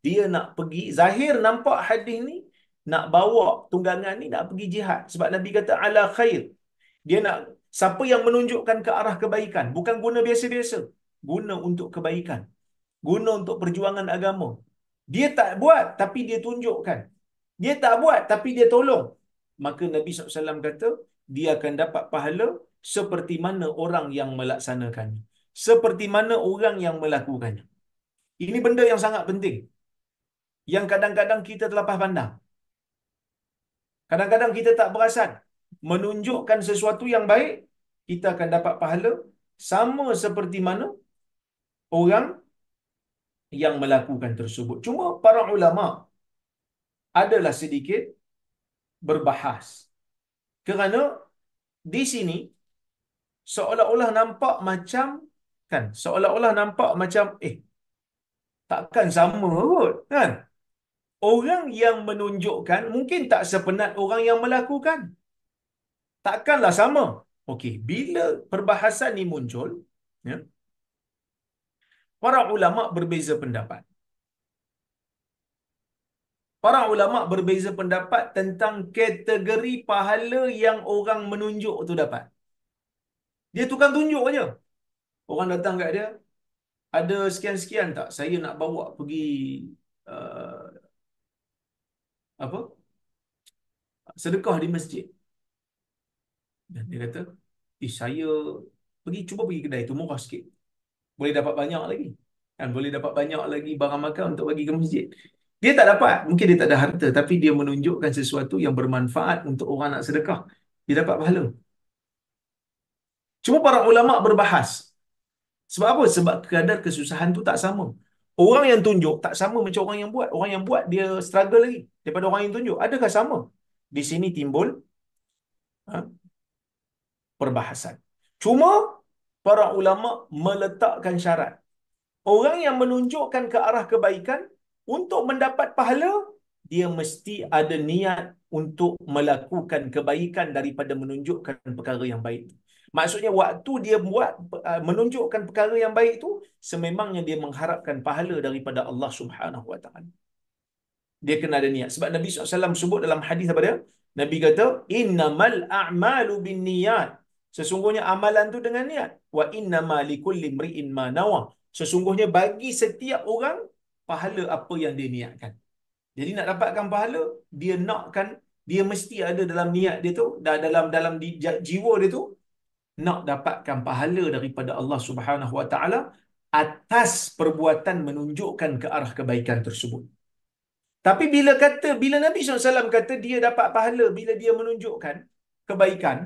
Dia nak pergi, zahir nampak hadis ni, nak bawa tunggangan ni nak pergi jihad. Sebab Nabi kata, ala khair. Dia nak, siapa yang menunjukkan ke arah kebaikan, bukan guna biasa-biasa guna untuk kebaikan guna untuk perjuangan agama dia tak buat tapi dia tunjukkan dia tak buat tapi dia tolong maka nabi SAW kata dia akan dapat pahala seperti mana orang yang melaksanakannya seperti mana orang yang melakukannya ini benda yang sangat penting yang kadang-kadang kita terlepas pandang kadang-kadang kita tak perasan menunjukkan sesuatu yang baik kita akan dapat pahala sama seperti mana orang yang melakukan tersebut. Cuma para ulama adalah sedikit berbahas. Kerana di sini seolah-olah nampak macam kan seolah-olah nampak macam eh takkan sama kot kan orang yang menunjukkan mungkin tak sepenat orang yang melakukan takkanlah sama okey bila perbahasan ni muncul ya yeah, para ulama berbeza pendapat. Para ulama berbeza pendapat tentang kategori pahala yang orang menunjuk tu dapat. Dia tukang tunjuk aja. Orang datang kat dia, ada sekian-sekian tak saya nak bawa pergi uh, apa? Sedekah di masjid. Dan dia kata, "Eh saya pergi cuba pergi kedai tu murah sikit boleh dapat banyak lagi kan boleh dapat banyak lagi barang makan untuk bagi ke masjid dia tak dapat mungkin dia tak ada harta tapi dia menunjukkan sesuatu yang bermanfaat untuk orang nak sedekah dia dapat pahala cuma para ulama berbahas sebab apa sebab kadar kesusahan tu tak sama orang yang tunjuk tak sama macam orang yang buat orang yang buat dia struggle lagi daripada orang yang tunjuk adakah sama di sini timbul ha? perbahasan cuma para ulama meletakkan syarat. Orang yang menunjukkan ke arah kebaikan untuk mendapat pahala, dia mesti ada niat untuk melakukan kebaikan daripada menunjukkan perkara yang baik. Maksudnya waktu dia buat eh, menunjukkan perkara yang baik itu, sememangnya dia mengharapkan pahala daripada Allah Subhanahu Wa Taala. Dia kena ada niat. Sebab Nabi SAW sebut dalam hadis apa dia? Nabi kata, Innamal a'malu bin niyat sesungguhnya amalan tu dengan niat wa inna ma likulli mriin ma nawa sesungguhnya bagi setiap orang pahala apa yang dia niatkan jadi nak dapatkan pahala dia nakkan dia mesti ada dalam niat dia tu dalam dalam di, jiwa dia tu nak dapatkan pahala daripada Allah Subhanahu Wa Taala atas perbuatan menunjukkan ke arah kebaikan tersebut tapi bila kata bila Nabi SAW kata dia dapat pahala bila dia menunjukkan kebaikan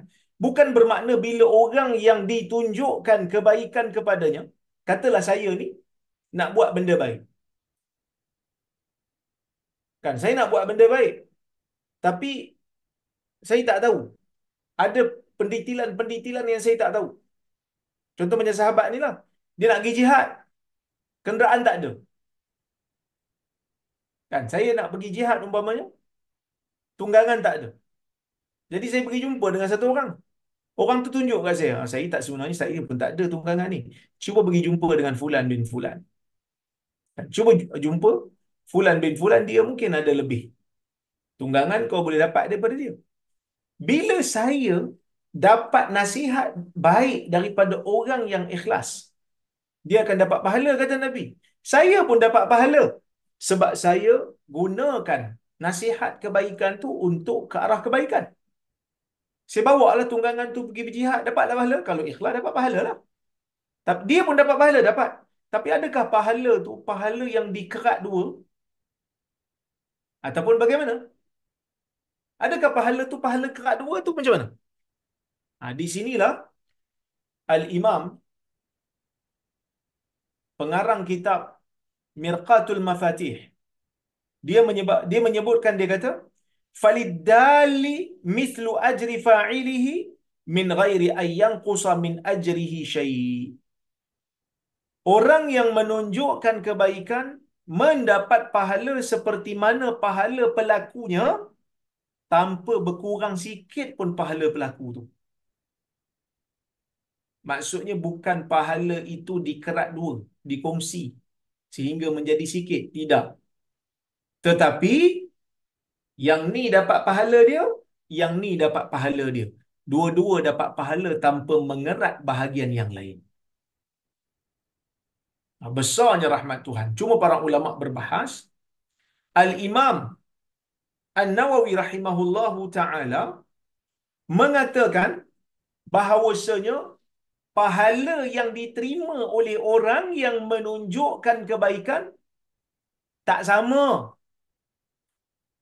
Bukan bermakna bila orang yang ditunjukkan kebaikan kepadanya, katalah saya ni nak buat benda baik. Kan, saya nak buat benda baik. Tapi, saya tak tahu. Ada pendetilan-pendetilan yang saya tak tahu. Contoh macam sahabat ni lah. Dia nak pergi jihad. Kenderaan tak ada. Kan, saya nak pergi jihad umpamanya. Tunggangan tak ada. Jadi saya pergi jumpa dengan satu orang. Orang tu tunjuk kat saya, ah, saya tak sebenarnya saya pun tak ada tunggangan ni. Cuba pergi jumpa dengan Fulan bin Fulan. Cuba jumpa Fulan bin Fulan, dia mungkin ada lebih. Tunggangan kau boleh dapat daripada dia. Bila saya dapat nasihat baik daripada orang yang ikhlas, dia akan dapat pahala, kata Nabi. Saya pun dapat pahala. Sebab saya gunakan nasihat kebaikan tu untuk ke arah kebaikan saya bawa lah tunggangan tu pergi berjihad, dapatlah pahala. Kalau ikhlas, dapat pahala lah. Dia pun dapat pahala, dapat. Tapi adakah pahala tu, pahala yang dikerat dua? Ataupun bagaimana? Adakah pahala tu, pahala kerat dua tu macam mana? Ha, di sinilah, Al-Imam, pengarang kitab Mirqatul Mafatih, dia menyebut, dia menyebutkan, dia kata, فللدال مثل أجر فاعله min غير أن ينقص من أجره شيء Orang yang menunjukkan kebaikan mendapat pahala seperti mana pahala pelakunya tanpa berkurang sikit pun pahala pelaku tu. Maksudnya bukan pahala itu dikerat dua, dikongsi sehingga menjadi sikit. Tidak. Tetapi yang ni dapat pahala dia, yang ni dapat pahala dia. Dua-dua dapat pahala tanpa mengerat bahagian yang lain. Besarnya rahmat Tuhan. Cuma para ulama' berbahas, Al-Imam An-Nawawi rahimahullahu ta'ala mengatakan bahawasanya pahala yang diterima oleh orang yang menunjukkan kebaikan tak sama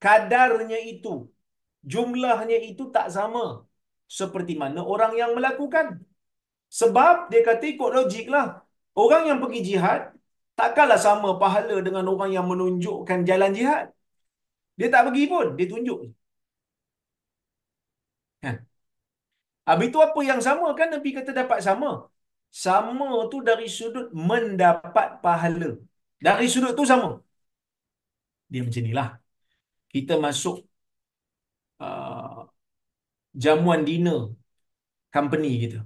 kadarnya itu, jumlahnya itu tak sama seperti mana orang yang melakukan. Sebab dia kata ikut logiklah. Orang yang pergi jihad, tak kalah sama pahala dengan orang yang menunjukkan jalan jihad. Dia tak pergi pun, dia tunjuk. Ha. Habis itu apa yang sama kan Nabi kata dapat sama. Sama tu dari sudut mendapat pahala. Dari sudut tu sama. Dia macam inilah kita masuk uh, jamuan dinner company kita.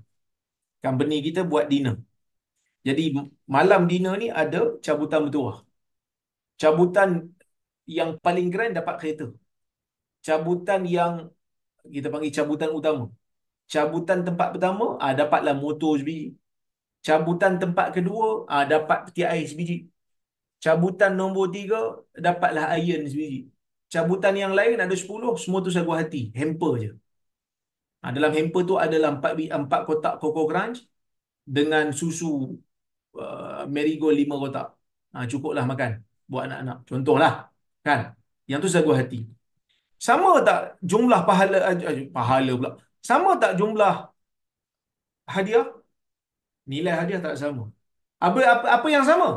Company kita buat dinner. Jadi malam dinner ni ada cabutan bertuah. Cabutan yang paling grand dapat kereta. Cabutan yang kita panggil cabutan utama. Cabutan tempat pertama ah dapatlah motor sebiji. Cabutan tempat kedua ah dapat peti ais biji. Cabutan nombor tiga dapatlah iron sebiji cabutan yang lain ada 10 semua tu sagu hati hamper je ha, dalam hamper tu adalah empat empat kotak Coco Crunch dengan susu uh, Merigo 5 kotak ha, cukuplah makan buat anak-anak Contoh lah, kan yang tu sagu hati sama tak jumlah pahala eh, eh, pahala pula sama tak jumlah hadiah nilai hadiah tak sama apa apa, apa yang sama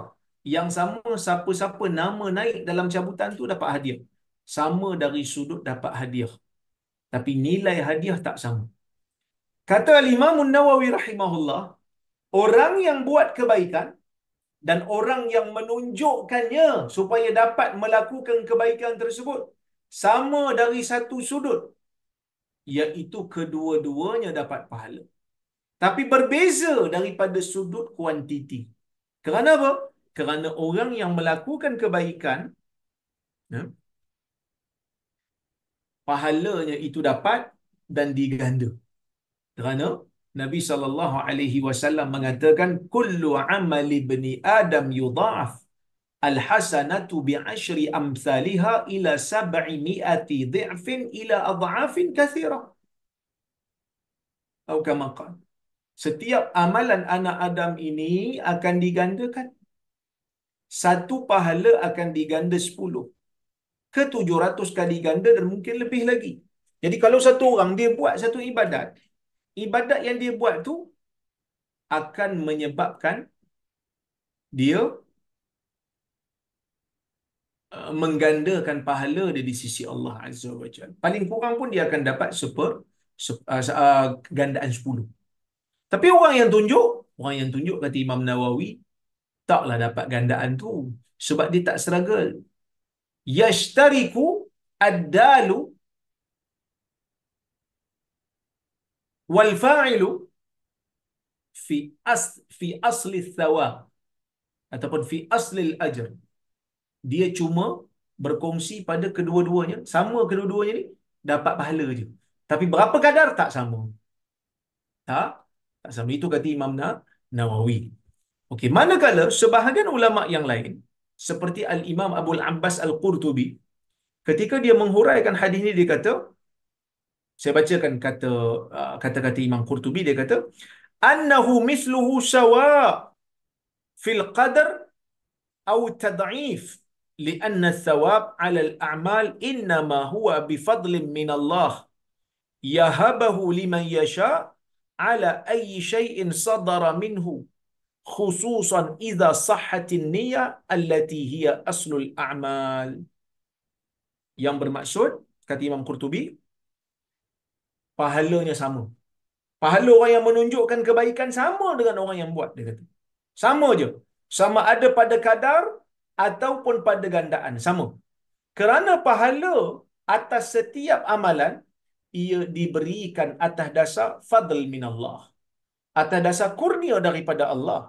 yang sama siapa-siapa nama naik dalam cabutan tu dapat hadiah sama dari sudut dapat hadiah tapi nilai hadiah tak sama kata al-imam nawawi rahimahullah orang yang buat kebaikan dan orang yang menunjukkannya supaya dapat melakukan kebaikan tersebut sama dari satu sudut iaitu kedua-duanya dapat pahala tapi berbeza daripada sudut kuantiti kerana apa kerana orang yang melakukan kebaikan ya, pahalanya itu dapat dan diganda. Kerana Nabi sallallahu alaihi wasallam mengatakan kullu amali ibni Adam yudhaf alhasanatu bi ashri amsalha ila 700 dhifin ila adhafin kathira. Atau kama qala setiap amalan anak Adam ini akan digandakan. Satu pahala akan diganda sepuluh ke 700 kali ganda dan mungkin lebih lagi. Jadi kalau satu orang dia buat satu ibadat, ibadat yang dia buat tu akan menyebabkan dia eh, menggandakan pahala dia di sisi Allah Azza wa Jal. Paling kurang pun dia akan dapat super, super uh, eh, gandaan 10. Tapi orang yang tunjuk, orang yang tunjuk kata Imam Nawawi, taklah dapat gandaan tu. Sebab dia tak struggle yashtariku ad-dalu wal fa'ilu fi as fi asli thawab ataupun fi asli al-ajr dia cuma berkongsi pada kedua-duanya sama kedua-duanya ni dapat pahala je tapi berapa kadar tak sama tak tak sama itu kata Imam Nawawi okey manakala sebahagian ulama yang lain seperti Al Imam Abu Abbas Al Qurtubi ketika dia menghuraikan hadis ini dia kata saya bacakan kata uh, kata-kata Imam Qurtubi dia kata annahu misluhu sawa fil qadar aw tad'if لأن الثواب على الأعمال إنما هو بفضل من الله يهبه لمن يشاء على أي شيء صدر منه khususan idza sahhatin niyya allati hiya aslul a'mal yang bermaksud kata Imam Qurtubi pahalanya sama pahala orang yang menunjukkan kebaikan sama dengan orang yang buat dia kata sama je sama ada pada kadar ataupun pada gandaan sama kerana pahala atas setiap amalan ia diberikan atas dasar fadl minallah atas dasar kurnia daripada Allah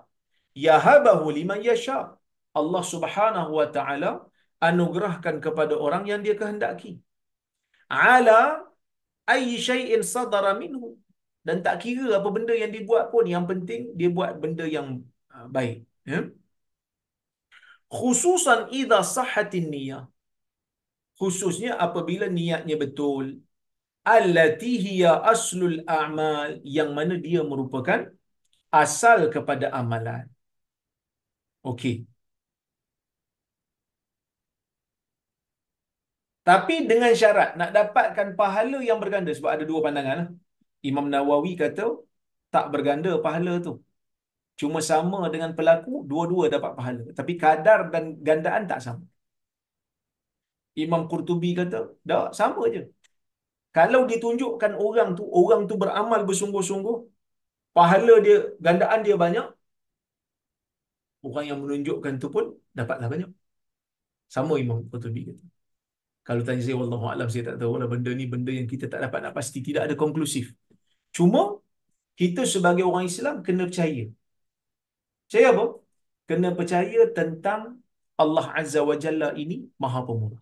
yahabahu liman yasha. Allah Subhanahu wa taala anugerahkan kepada orang yang dia kehendaki. Ala ayyi syai'in sadara minhu. Dan tak kira apa benda yang dibuat pun, yang penting dia buat benda yang ah, baik. Ya? Khususan idha sahatin niyah. Khususnya apabila niatnya betul. Allati hiya aslul a'mal. Yang mana dia merupakan asal kepada amalan. Ok. Tapi dengan syarat nak dapatkan pahala yang berganda sebab ada dua pandangan. Lah. Imam Nawawi kata tak berganda pahala tu. Cuma sama dengan pelaku, dua-dua dapat pahala. Tapi kadar dan gandaan tak sama. Imam Qurtubi kata, dah sama je. Kalau ditunjukkan orang tu, orang tu beramal bersungguh-sungguh, pahala dia, gandaan dia banyak, orang yang menunjukkan tu pun dapatlah banyak. Sama Imam Qutubi kata. Kalau tanya saya, Wallahu alam saya tak tahu lah benda ni benda yang kita tak dapat nak pasti. Tidak ada konklusif. Cuma, kita sebagai orang Islam kena percaya. Percaya apa? Kena percaya tentang Allah Azza wa Jalla ini maha pemurah.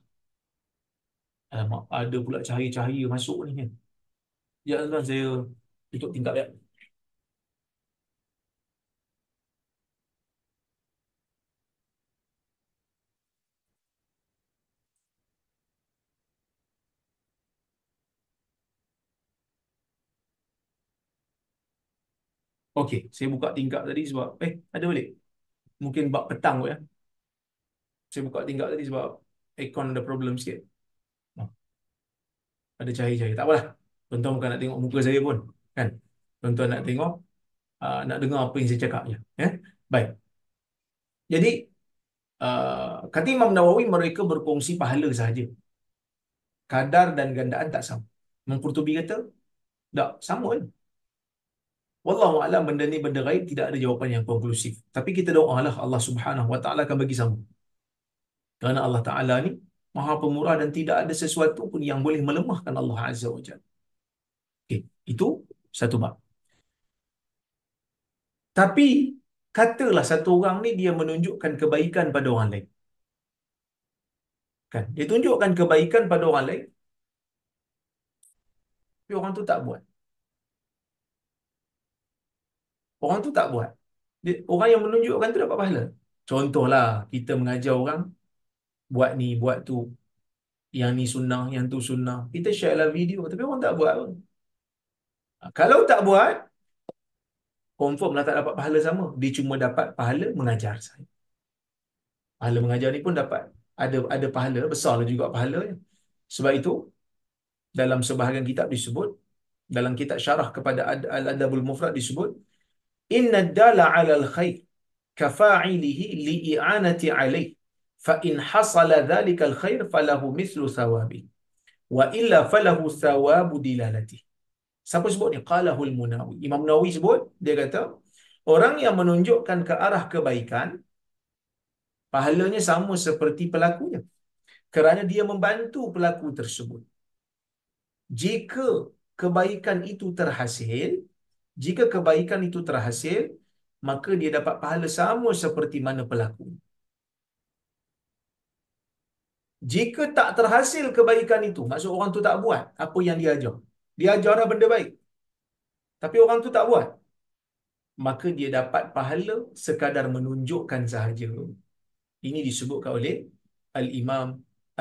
Alamak, ada pula cahaya-cahaya masuk ni kan. Ya saya tutup tingkap ya. Okey, saya buka tingkap tadi sebab eh ada balik. Mungkin bab petang kot ya. Saya buka tingkap tadi sebab aircon ada problem sikit. Hmm. Ada cahaya-cahaya. Tak apalah. Tuan-tuan bukan nak tengok muka saya pun. Kan? tuan nak tengok, uh, nak dengar apa yang saya cakap. Ya? Yeah? Baik. Jadi, uh, ah, kata Imam Nawawi, mereka berkongsi pahala sahaja. Kadar dan gandaan tak sama. Imam Qurtubi kata, tak sama. Eh? Wallahu a'lam benda ni benda gaib tidak ada jawapan yang konklusif. Tapi kita doalah Allah Subhanahu wa taala akan bagi sama. Kerana Allah Taala ni Maha Pemurah dan tidak ada sesuatu pun yang boleh melemahkan Allah Azza wa Jalla. Okey, itu satu bab. Tapi katalah satu orang ni dia menunjukkan kebaikan pada orang lain. Kan? Dia tunjukkan kebaikan pada orang lain. Tapi orang tu tak buat. Orang tu tak buat. Dia, orang yang menunjukkan tu dapat pahala. Contohlah, kita mengajar orang buat ni, buat tu. Yang ni sunnah, yang tu sunnah. Kita share lah video. Tapi orang tak buat pun. Ha, kalau tak buat, confirm lah tak dapat pahala sama. Dia cuma dapat pahala mengajar saja. Pahala mengajar ni pun dapat. Ada ada pahala, besar lah juga pahalanya. Sebab itu, dalam sebahagian kitab disebut, dalam kitab syarah kepada Al-Adabul Mufrad disebut, إن الدال على الخير كفاعله لإعانة عليه فإن حصل ذلك الخير فله مثل ثوابه وإلا فله ثواب دلالته Siapa sebut ni? Qalahul Munawi. Imam Munawi sebut, dia kata, orang yang menunjukkan ke arah kebaikan, pahalanya sama seperti pelakunya. Kerana dia membantu pelaku tersebut. Jika kebaikan itu terhasil, jika kebaikan itu terhasil maka dia dapat pahala sama seperti mana pelaku jika tak terhasil kebaikan itu maksud orang tu tak buat apa yang dia ajar dia ajar dah benda baik tapi orang tu tak buat maka dia dapat pahala sekadar menunjukkan sahaja ini disebutkan oleh al-imam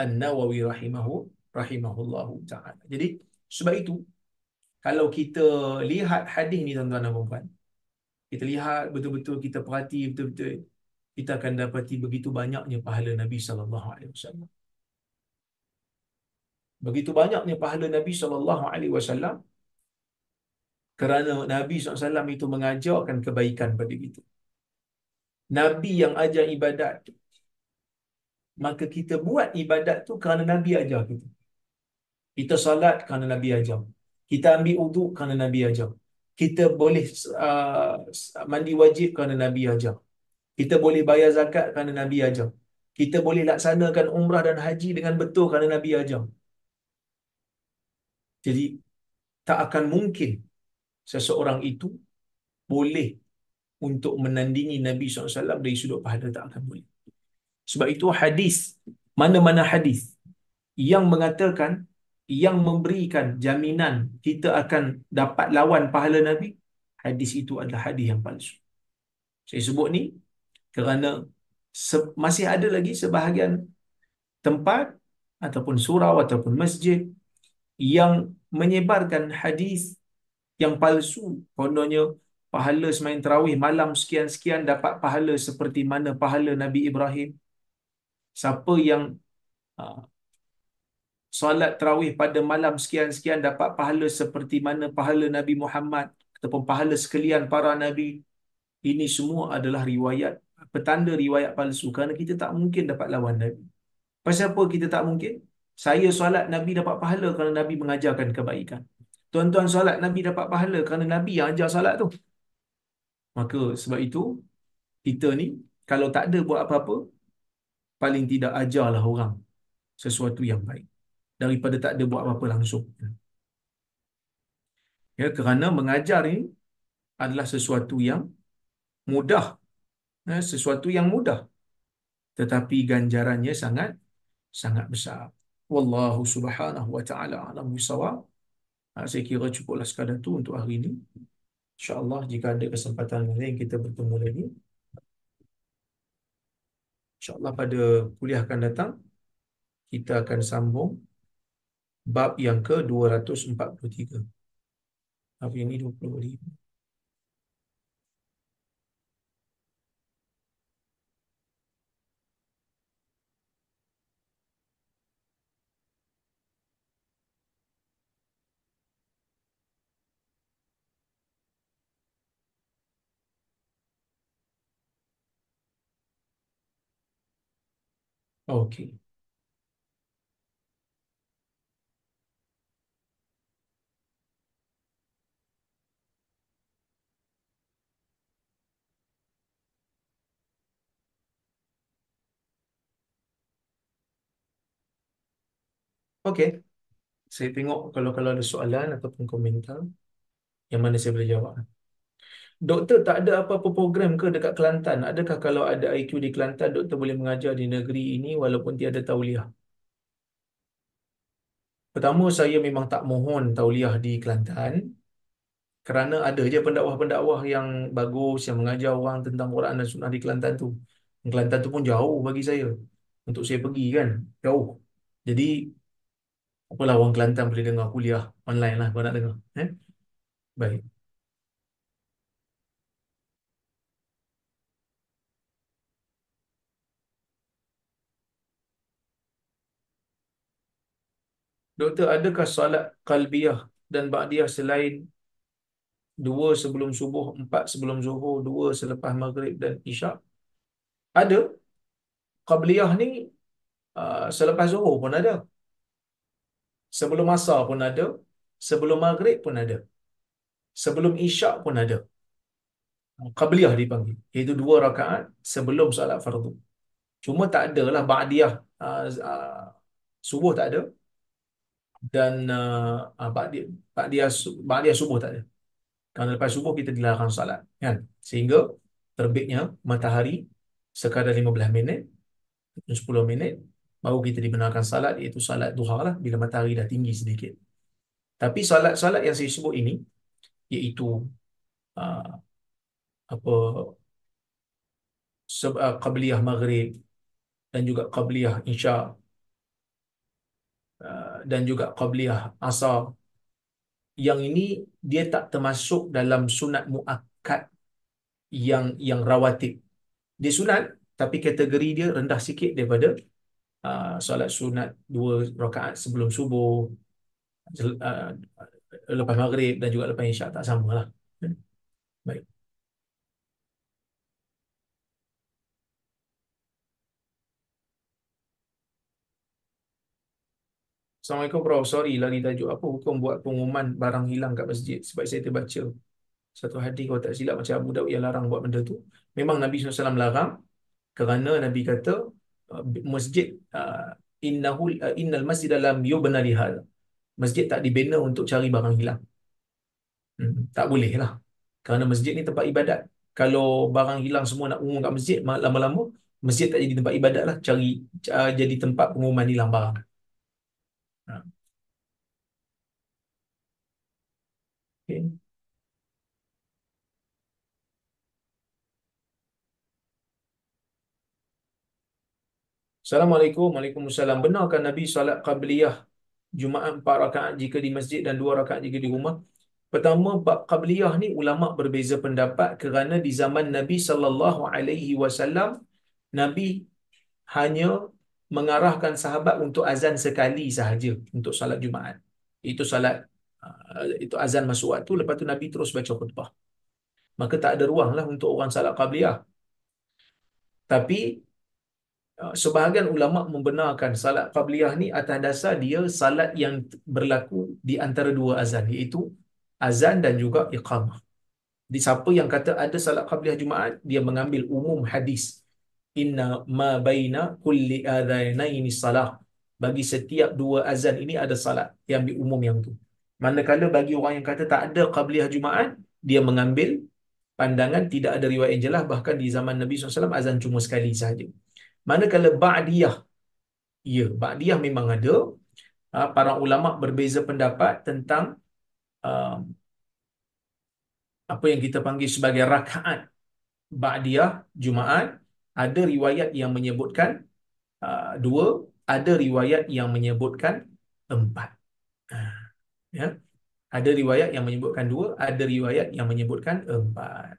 an-nawawi rahimahu rahimahullahu taala jadi sebab itu kalau kita lihat hadis ni tuan-tuan dan puan kita lihat betul-betul kita perhati betul-betul kita akan dapati begitu banyaknya pahala Nabi sallallahu alaihi wasallam begitu banyaknya pahala Nabi sallallahu alaihi wasallam kerana Nabi SAW itu mengajarkan kebaikan pada kita. Nabi yang ajar ibadat tu. Maka kita buat ibadat tu kerana Nabi ajar kita. Kita salat kerana Nabi ajar kita ambil uduk kerana Nabi ajar. Kita boleh uh, mandi wajib kerana Nabi ajar. Kita boleh bayar zakat kerana Nabi ajar. Kita boleh laksanakan umrah dan haji dengan betul kerana Nabi ajar. Jadi, tak akan mungkin seseorang itu boleh untuk menandingi Nabi SAW dari sudut pahala tak akan boleh. Sebab itu hadis, mana-mana hadis yang mengatakan yang memberikan jaminan kita akan dapat lawan pahala Nabi, hadis itu adalah hadis yang palsu. Saya sebut ni kerana se- masih ada lagi sebahagian tempat ataupun surau ataupun masjid yang menyebarkan hadis yang palsu. Kononnya pahala semain terawih malam sekian-sekian dapat pahala seperti mana pahala Nabi Ibrahim. Siapa yang ah, solat terawih pada malam sekian-sekian dapat pahala seperti mana pahala Nabi Muhammad ataupun pahala sekalian para Nabi. Ini semua adalah riwayat, petanda riwayat palsu kerana kita tak mungkin dapat lawan Nabi. Pasal apa kita tak mungkin? Saya solat Nabi dapat pahala kerana Nabi mengajarkan kebaikan. Tuan-tuan solat Nabi dapat pahala kerana Nabi yang ajar solat tu. Maka sebab itu, kita ni kalau tak ada buat apa-apa, paling tidak ajarlah orang sesuatu yang baik daripada tak ada buat apa-apa langsung. Ya, kerana mengajar ini adalah sesuatu yang mudah. Ya, sesuatu yang mudah. Tetapi ganjarannya sangat sangat besar. Wallahu subhanahu wa ta'ala alam wisawab. Ha, saya kira cukuplah sekadar itu untuk hari ini. InsyaAllah jika ada kesempatan lain kita bertemu lagi. InsyaAllah pada kuliah akan datang. Kita akan sambung bab yang ke-243. Bab yang ini 20 Okay. Okey. Saya tengok kalau kalau ada soalan ataupun komentar yang mana saya boleh jawab. Doktor tak ada apa-apa program ke dekat Kelantan? Adakah kalau ada IQ di Kelantan, doktor boleh mengajar di negeri ini walaupun tiada tauliah? Pertama, saya memang tak mohon tauliah di Kelantan kerana ada je pendakwah-pendakwah yang bagus yang mengajar orang tentang Quran dan Sunnah di Kelantan tu. Kelantan tu pun jauh bagi saya untuk saya pergi kan, jauh. Jadi apalah orang Kelantan boleh dengar kuliah online lah kau nak dengar eh? baik Doktor, adakah solat kalbiah dan ba'diah selain dua sebelum subuh, empat sebelum zuhur, dua selepas maghrib dan isyak? Ada. Qabliyah ni uh, selepas zuhur pun ada. Sebelum masa pun ada. Sebelum maghrib pun ada. Sebelum isyak pun ada. Qabliyah dipanggil. Iaitu dua rakaat sebelum salat fardu. Cuma tak adalah ba'diyah. Uh, subuh tak ada. Dan uh, ba'diyah, ba'diyah, ba'diyah subuh tak ada. Kerana lepas subuh kita dilarang salat. Kan? Sehingga terbitnya matahari sekadar 15 minit, 10 minit baru kita dibenarkan salat iaitu salat duha lah bila matahari dah tinggi sedikit. Tapi salat-salat yang saya sebut ini iaitu ah, apa se- uh, ah, qabliyah maghrib dan juga qabliyah insya ah, dan juga qabliyah asar yang ini dia tak termasuk dalam sunat muakkad yang yang rawatib. Dia sunat tapi kategori dia rendah sikit daripada uh, solat sunat dua rakaat sebelum subuh uh, lepas maghrib dan juga lepas isyak tak lah. Hmm. baik Assalamualaikum bro Sorry lah ni tajuk. Apa hukum buat pengumuman barang hilang kat masjid? Sebab saya terbaca satu hadis kalau tak silap macam Abu Daud yang larang buat benda tu. Memang Nabi SAW larang kerana Nabi kata Uh, masjid uh, innahul uh, innal masjid dalam yubna lihal masjid tak dibina untuk cari barang hilang hmm, tak boleh lah kerana masjid ni tempat ibadat kalau barang hilang semua nak umum kat masjid lama-lama masjid tak jadi tempat ibadat lah cari uh, jadi tempat pengumuman hilang barang hmm. okay. Assalamualaikum. Waalaikumsalam. Benarkah Nabi salat qabliyah Jumaat empat rakaat jika di masjid dan dua rakaat jika di rumah? Pertama, bab qabliyah ni ulama berbeza pendapat kerana di zaman Nabi saw, Nabi hanya mengarahkan sahabat untuk azan sekali sahaja untuk salat Jumaat. Itu salat uh, itu azan masuk waktu lepas tu Nabi terus baca khutbah. Maka tak ada ruanglah untuk orang salat qabliyah. Tapi Ah, sebahagian ulama membenarkan salat qabliyah ni atas dasar dia salat yang berlaku di antara dua azan iaitu azan dan juga iqamah. Di siapa yang kata ada salat qabliyah Jumaat, dia mengambil umum hadis inna ma baina kulli adhanaini salah bagi setiap dua azan ini ada salat yang ambil umum yang tu. Manakala bagi orang yang kata tak ada qabliyah Jumaat, dia mengambil pandangan tidak ada riwayat yang jelas bahkan di zaman Nabi SAW azan cuma sekali sahaja. Manakala ba'diyah. Ya, ba'diyah memang ada. Uh, para ulama berbeza pendapat tentang uh, apa yang kita panggil sebagai rakaat ba'diyah Jumaat. Ada riwayat yang menyebutkan uh, dua, ada riwayat yang menyebutkan empat. Uh, ya. Ada riwayat yang menyebutkan dua, ada riwayat yang menyebutkan empat.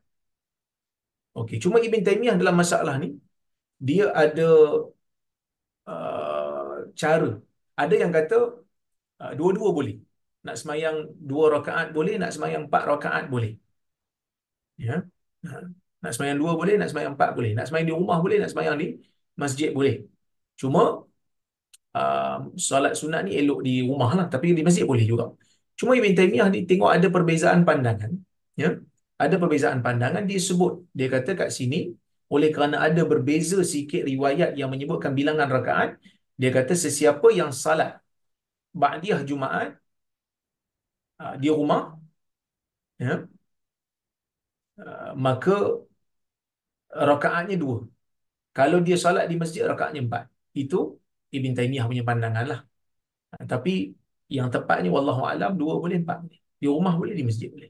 Okey, cuma Ibn Taymiyah dalam masalah ni, dia ada uh, cara. Ada yang kata uh, dua-dua boleh. Nak semayang dua rakaat boleh, nak semayang empat rakaat boleh. Ya. Yeah. Ha. Nak semayang dua boleh, nak semayang empat boleh. Nak semayang di rumah boleh, nak semayang di masjid boleh. Cuma uh, solat sunat ni elok di rumah lah. Tapi di masjid boleh juga. Cuma Ibn Taymiyah ni tengok ada perbezaan pandangan. Ya? Ada perbezaan pandangan, dia sebut. Dia kata kat sini, oleh kerana ada berbeza sikit riwayat yang menyebutkan bilangan rakaat dia kata sesiapa yang salat ba'diyah jumaat ah, di rumah ya, ah, maka rakaatnya dua kalau dia salat di masjid rakaatnya empat itu Ibn Taymiyah punya pandangan lah ah, tapi yang tepatnya wallahu alam dua boleh empat boleh di rumah boleh di masjid boleh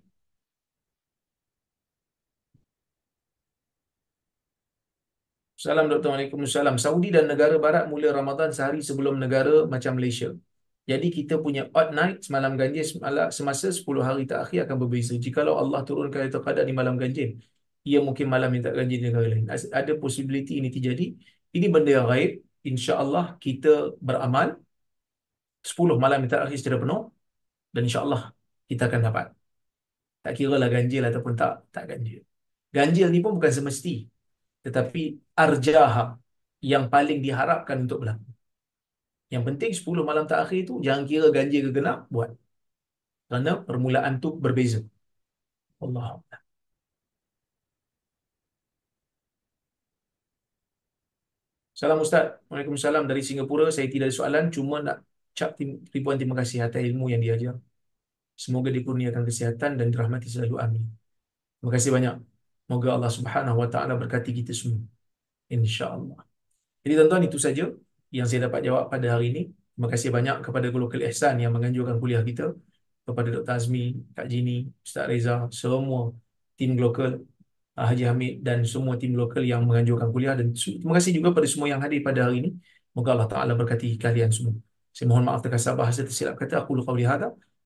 Salam Dr. Salam Saudi dan negara barat mula Ramadan sehari sebelum negara macam Malaysia. Jadi kita punya odd night semalam ganjil semalam, semasa 10 hari terakhir akan berbeza. Jikalau Allah turunkan itu kadar di malam ganjil, ia mungkin malam minta ganjil negara lain. Ada possibility ini terjadi. Ini benda yang gaib. Allah kita beramal 10 malam minta akhir secara penuh dan Allah kita akan dapat. Tak kira lah ganjil ataupun tak, tak ganjil. Ganjil ni pun bukan semesti tetapi arjaha yang paling diharapkan untuk berlaku. Yang penting 10 malam terakhir itu jangan kira ganjil ke genap buat. Kerana permulaan tu berbeza. Allah. Salam Ustaz. Waalaikumsalam dari Singapura. Saya tidak ada soalan. Cuma nak cap ribuan terima kasih atas ilmu yang diajar. Semoga dikurniakan kesihatan dan dirahmati selalu. Amin. Terima kasih banyak. Semoga Allah Subhanahu Wa Taala berkati kita semua. Insya Allah. Jadi tuan-tuan itu saja yang saya dapat jawab pada hari ini. Terima kasih banyak kepada Golokal Ihsan yang menganjurkan kuliah kita. Kepada Dr. Azmi, Kak Jini, Ustaz Reza, semua tim Golokal, Haji Hamid dan semua tim lokal yang menganjurkan kuliah. Dan terima kasih juga kepada semua yang hadir pada hari ini. Semoga Allah Ta'ala berkati kalian semua. Saya mohon maaf terkasar bahasa tersilap kata. Aku lukau lihat.